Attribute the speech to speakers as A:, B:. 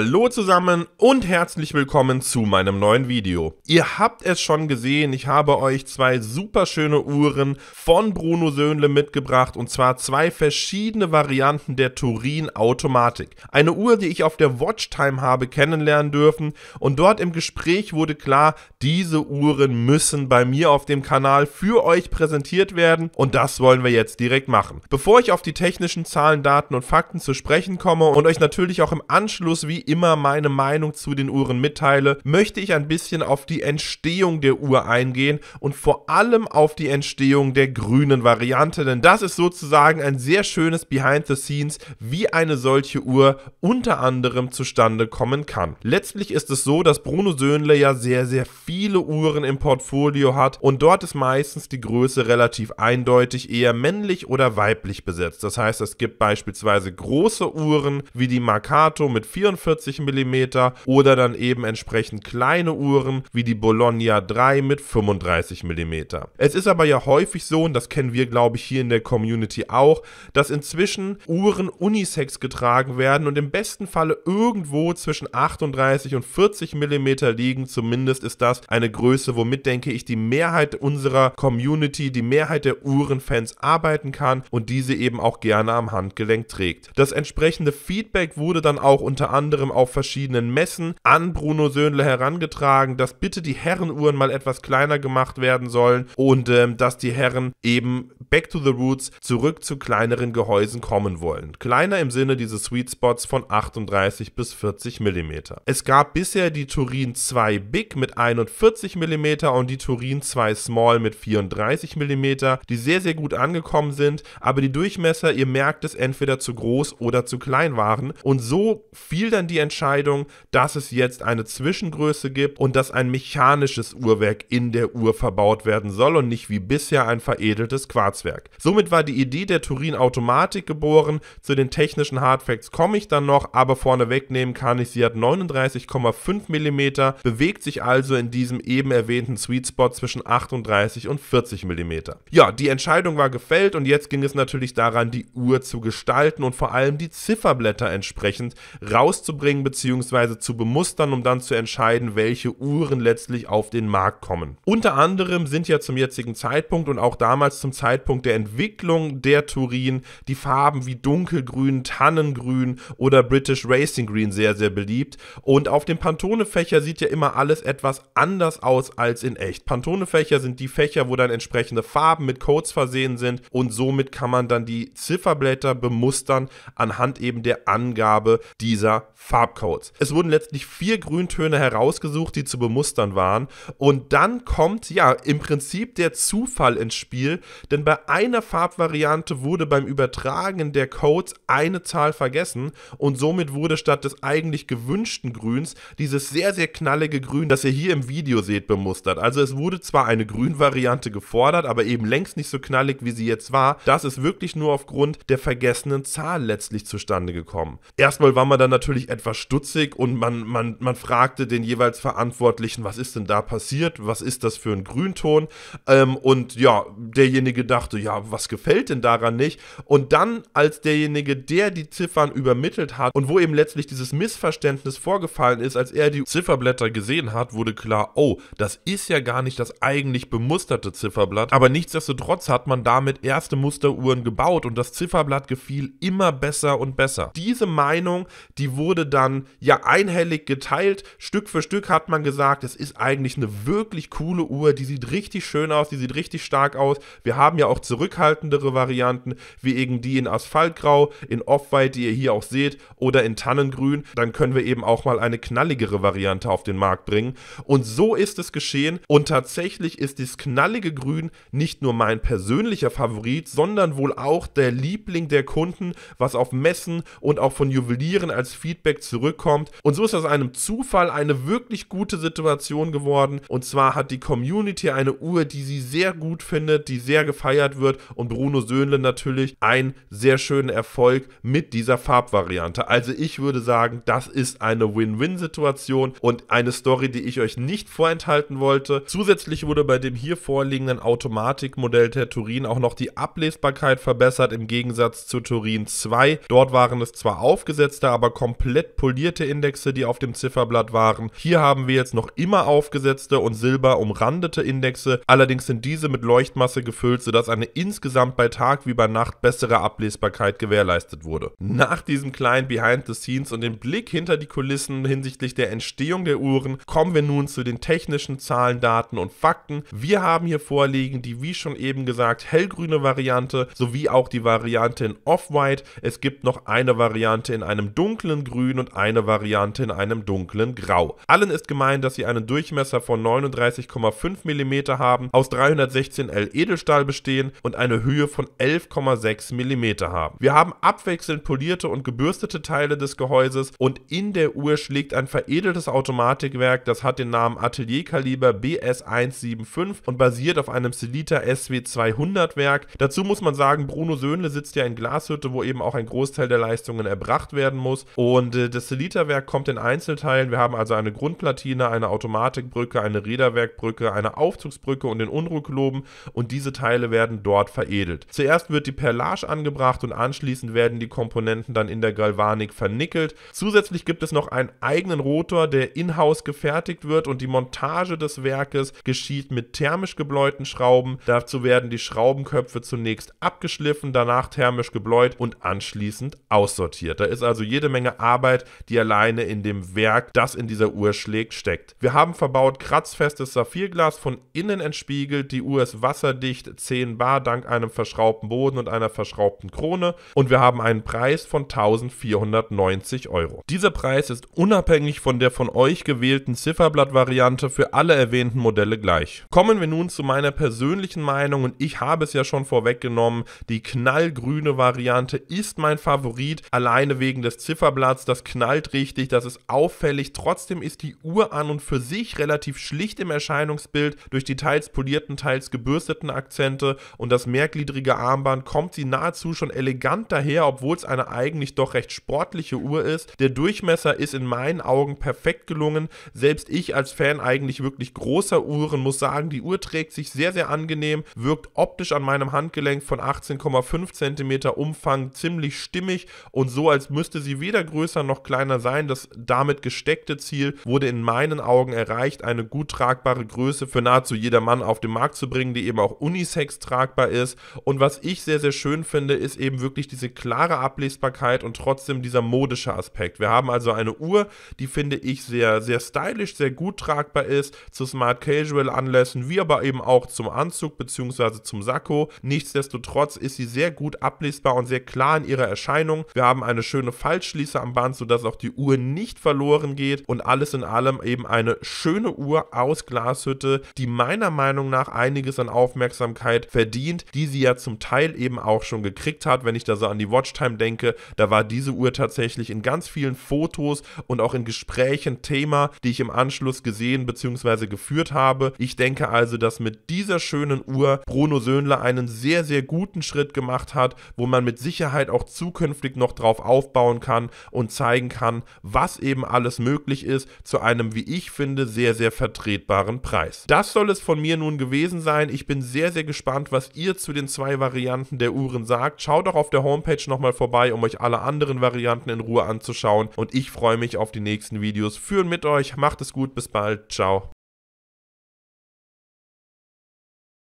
A: Hallo zusammen und herzlich willkommen zu meinem neuen Video. Ihr habt es schon gesehen, ich habe euch zwei super schöne Uhren von Bruno Söhnle mitgebracht und zwar zwei verschiedene Varianten der Turin Automatik. Eine Uhr, die ich auf der Watchtime habe kennenlernen dürfen und dort im Gespräch wurde klar, diese Uhren müssen bei mir auf dem Kanal für euch präsentiert werden und das wollen wir jetzt direkt machen. Bevor ich auf die technischen Zahlen, Daten und Fakten zu sprechen komme und euch natürlich auch im Anschluss wie immer meine Meinung zu den Uhren mitteile, möchte ich ein bisschen auf die Entstehung der Uhr eingehen und vor allem auf die Entstehung der grünen Variante, denn das ist sozusagen ein sehr schönes Behind the Scenes, wie eine solche Uhr unter anderem zustande kommen kann. Letztlich ist es so, dass Bruno Söhnle ja sehr, sehr viele Uhren im Portfolio hat und dort ist meistens die Größe relativ eindeutig eher männlich oder weiblich besetzt. Das heißt, es gibt beispielsweise große Uhren wie die Marcato mit 44 45 mm oder dann eben entsprechend kleine Uhren wie die Bologna 3 mit 35 mm. Es ist aber ja häufig so, und das kennen wir glaube ich hier in der Community auch, dass inzwischen Uhren unisex getragen werden und im besten Falle irgendwo zwischen 38 und 40 mm liegen. Zumindest ist das eine Größe, womit denke ich die Mehrheit unserer Community, die Mehrheit der Uhrenfans arbeiten kann und diese eben auch gerne am Handgelenk trägt. Das entsprechende Feedback wurde dann auch unter anderem anderem auf verschiedenen Messen an Bruno Söhnle herangetragen, dass bitte die Herrenuhren mal etwas kleiner gemacht werden sollen und ähm, dass die Herren eben back to the roots zurück zu kleineren Gehäusen kommen wollen. Kleiner im Sinne dieses Sweet Spots von 38 bis 40 mm. Es gab bisher die Turin 2 Big mit 41 mm und die Turin 2 Small mit 34 mm, die sehr, sehr gut angekommen sind, aber die Durchmesser, ihr merkt es, entweder zu groß oder zu klein waren und so fiel dann die die Entscheidung, dass es jetzt eine Zwischengröße gibt und dass ein mechanisches Uhrwerk in der Uhr verbaut werden soll und nicht wie bisher ein veredeltes Quarzwerk. Somit war die Idee der Turin Automatik geboren. Zu den technischen Hardfacts komme ich dann noch, aber vorne wegnehmen kann ich, sie hat 39,5 mm, bewegt sich also in diesem eben erwähnten Sweet Spot zwischen 38 und 40 mm. Ja, die Entscheidung war gefällt und jetzt ging es natürlich daran, die Uhr zu gestalten und vor allem die Zifferblätter entsprechend rauszubringen rauszubringen bzw. zu bemustern, um dann zu entscheiden, welche Uhren letztlich auf den Markt kommen. Unter anderem sind ja zum jetzigen Zeitpunkt und auch damals zum Zeitpunkt der Entwicklung der Turin die Farben wie dunkelgrün, Tannengrün oder British Racing Green sehr, sehr beliebt. Und auf dem Pantone-Fächer sieht ja immer alles etwas anders aus als in echt. Pantone-Fächer sind die Fächer, wo dann entsprechende Farben mit Codes versehen sind und somit kann man dann die Zifferblätter bemustern anhand eben der Angabe dieser Farbcodes. Es wurden letztlich vier Grüntöne herausgesucht, die zu bemustern waren. Und dann kommt ja im Prinzip der Zufall ins Spiel, denn bei einer Farbvariante wurde beim Übertragen der Codes eine Zahl vergessen und somit wurde statt des eigentlich gewünschten Grüns dieses sehr, sehr knallige Grün, das ihr hier im Video seht, bemustert. Also es wurde zwar eine Grünvariante gefordert, aber eben längst nicht so knallig, wie sie jetzt war. Das ist wirklich nur aufgrund der vergessenen Zahl letztlich zustande gekommen. Erstmal war man dann natürlich etwas etwas stutzig und man, man, man fragte den jeweils Verantwortlichen, was ist denn da passiert, was ist das für ein Grünton ähm, und ja, derjenige dachte, ja, was gefällt denn daran nicht und dann als derjenige, der die Ziffern übermittelt hat und wo eben letztlich dieses Missverständnis vorgefallen ist, als er die Zifferblätter gesehen hat, wurde klar, oh, das ist ja gar nicht das eigentlich bemusterte Zifferblatt, aber nichtsdestotrotz hat man damit erste Musteruhren gebaut und das Zifferblatt gefiel immer besser und besser. Diese Meinung, die wurde dann ja einhellig geteilt. Stück für Stück hat man gesagt, es ist eigentlich eine wirklich coole Uhr, die sieht richtig schön aus, die sieht richtig stark aus. Wir haben ja auch zurückhaltendere Varianten, wie eben die in Asphaltgrau, in Off-White, die ihr hier auch seht, oder in Tannengrün. Dann können wir eben auch mal eine knalligere Variante auf den Markt bringen. Und so ist es geschehen. Und tatsächlich ist das knallige Grün nicht nur mein persönlicher Favorit, sondern wohl auch der Liebling der Kunden, was auf Messen und auch von Juwelieren als Feedback direkt zurückkommt. Und so ist aus einem Zufall eine wirklich gute Situation geworden. Und zwar hat die Community eine Uhr, die sie sehr gut findet, die sehr gefeiert wird. Und Bruno Söhnle natürlich einen sehr schönen Erfolg mit dieser Farbvariante. Also ich würde sagen, das ist eine Win-Win-Situation und eine Story, die ich euch nicht vorenthalten wollte. Zusätzlich wurde bei dem hier vorliegenden Automatikmodell der Turin auch noch die Ablesbarkeit verbessert im Gegensatz zu Turin 2. Dort waren es zwar aufgesetzte, aber komplett polierte Indexe, die auf dem Zifferblatt waren. Hier haben wir jetzt noch immer aufgesetzte und silber umrandete Indexe, allerdings sind diese mit Leuchtmasse gefüllt, sodass eine insgesamt bei Tag wie bei Nacht bessere Ablesbarkeit gewährleistet wurde. Nach diesem kleinen Behind the Scenes und dem Blick hinter die Kulissen hinsichtlich der Entstehung der Uhren kommen wir nun zu den technischen Zahlen, Daten und Fakten. Wir haben hier vorliegen die, wie schon eben gesagt, hellgrüne Variante sowie auch die Variante in Off-White. Es gibt noch eine Variante in einem dunklen Grün grün und eine Variante in einem dunklen Grau. Allen ist gemeint, dass sie einen Durchmesser von 39,5 mm haben, aus 316L Edelstahl bestehen und eine Höhe von 11,6 mm haben. Wir haben abwechselnd polierte und gebürstete Teile des Gehäuses und in der Uhr schlägt ein veredeltes Automatikwerk, das hat den Namen Atelierkaliber BS175 und basiert auf einem Celita SW200 Werk. Dazu muss man sagen, Bruno Söhnle sitzt ja in Glashütte, wo eben auch ein Großteil der Leistungen erbracht werden muss und äh, das Selita-Werk kommt in Einzelteilen. Wir haben also eine Grundplatine, eine Automatikbrücke, eine Räderwerkbrücke, eine Aufzugsbrücke und den Unruhkloben und diese Teile werden dort veredelt. Zuerst wird die Perlage angebracht und anschließend werden die Komponenten dann in der Galvanik vernickelt. Zusätzlich gibt es noch einen eigenen Rotor, der in-house gefertigt wird und die Montage des Werkes geschieht mit thermisch gebläuten Schrauben. Dazu werden die Schraubenköpfe zunächst abgeschliffen, danach thermisch gebläut und anschließend aussortiert. Da ist also jede Menge Arbeit Weisheit, die alleine in dem Werk, das in dieser Uhr schlägt, steckt. Wir haben verbaut kratzfestes Saphirglas, von innen entspiegelt, die Uhr ist wasserdicht, 10 Bar dank einem verschraubten Boden und einer verschraubten Krone und wir haben einen Preis von 1490 Euro. Dieser Preis ist unabhängig von der von euch gewählten Zifferblatt-Variante für alle erwähnten Modelle gleich. Kommen wir nun zu meiner persönlichen Meinung und ich habe es ja schon vorweggenommen, die knallgrüne Variante ist mein Favorit, alleine wegen des Zifferblatts, das das knallt richtig, das ist auffällig. Trotzdem ist die Uhr an und für sich relativ schlicht im Erscheinungsbild durch die teils polierten, teils gebürsteten Akzente und das mehrgliedrige Armband kommt sie nahezu schon elegant daher, obwohl es eine eigentlich doch recht sportliche Uhr ist. Der Durchmesser ist in meinen Augen perfekt gelungen. Selbst ich als Fan eigentlich wirklich großer Uhren muss sagen, die Uhr trägt sich sehr, sehr angenehm, wirkt optisch an meinem Handgelenk von 18,5 cm Umfang ziemlich stimmig und so, als müsste sie weder größer noch kleiner sein. Das damit gesteckte Ziel wurde in meinen Augen erreicht, eine gut tragbare Größe für nahezu jedermann auf den Markt zu bringen, die eben auch unisex tragbar ist. Und was ich sehr, sehr schön finde, ist eben wirklich diese klare Ablesbarkeit und trotzdem dieser modische Aspekt. Wir haben also eine Uhr, die finde ich sehr, sehr stylisch, sehr gut tragbar ist, zu Smart Casual Anlässen, wie aber eben auch zum Anzug bzw. zum Sakko. Nichtsdestotrotz ist sie sehr gut ablesbar und sehr klar in ihrer Erscheinung. Wir haben eine schöne Faltschließe am Band sodass auch die Uhr nicht verloren geht und alles in allem eben eine schöne Uhr aus Glashütte, die meiner Meinung nach einiges an Aufmerksamkeit verdient, die sie ja zum Teil eben auch schon gekriegt hat. Wenn ich da so an die Watchtime denke, da war diese Uhr tatsächlich in ganz vielen Fotos und auch in Gesprächen Thema, die ich im Anschluss gesehen bzw. geführt habe. Ich denke also, dass mit dieser schönen Uhr Bruno Söhnler einen sehr, sehr guten Schritt gemacht hat, wo man mit Sicherheit auch zukünftig noch drauf aufbauen kann und zeigt, zeigen kann, was eben alles möglich ist, zu einem, wie ich finde, sehr, sehr vertretbaren Preis. Das soll es von mir nun gewesen sein. Ich bin sehr, sehr gespannt, was ihr zu den zwei Varianten der Uhren sagt. Schaut doch auf der Homepage nochmal vorbei, um euch alle anderen Varianten in Ruhe anzuschauen. Und ich freue mich auf die nächsten Videos. Führen mit euch. Macht es gut. Bis bald. Ciao.